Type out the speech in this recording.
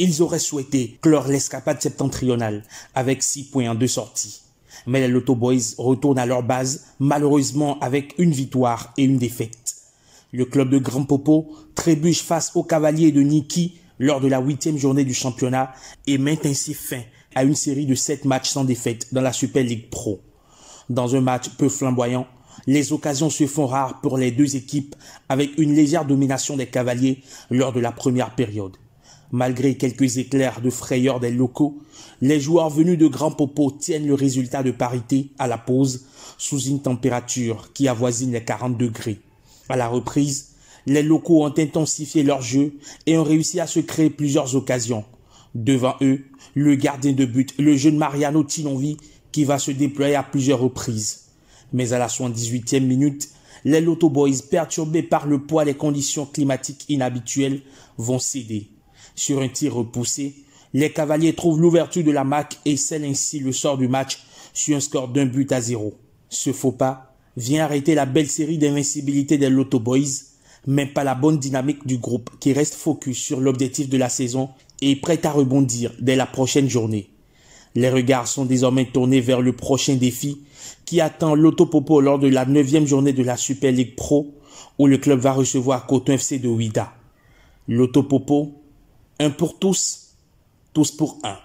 Ils auraient souhaité clore l'escapade septentrionale avec six points en deux sorties. Mais les Lotto Boys retournent à leur base, malheureusement avec une victoire et une défaite. Le club de Grand Popo trébuche face aux Cavaliers de Niki lors de la huitième journée du championnat et met ainsi fin à une série de sept matchs sans défaite dans la Super League Pro. Dans un match peu flamboyant, les occasions se font rares pour les deux équipes avec une légère domination des Cavaliers lors de la première période. Malgré quelques éclairs de frayeur des locaux, les joueurs venus de Grand Popo tiennent le résultat de parité à la pause sous une température qui avoisine les 40 degrés. À la reprise, les locaux ont intensifié leur jeu et ont réussi à se créer plusieurs occasions. Devant eux, le gardien de but, le jeune Mariano Tinonvi, qui va se déployer à plusieurs reprises. Mais à la 78e minute, les Lotto Boys, perturbés par le poids des conditions climatiques inhabituelles, vont céder sur un tir repoussé. Les Cavaliers trouvent l'ouverture de la MAC et scellent ainsi le sort du match sur un score d'un but à zéro. Ce faux pas vient arrêter la belle série d'invincibilité des Lotto Boys, mais pas la bonne dynamique du groupe qui reste focus sur l'objectif de la saison et prêt à rebondir dès la prochaine journée. Les regards sont désormais tournés vers le prochain défi qui attend l'Autopopo lors de la neuvième journée de la Super League Pro où le club va recevoir Coton FC de Ouida. L'Autopopo un pour tous, tous pour un.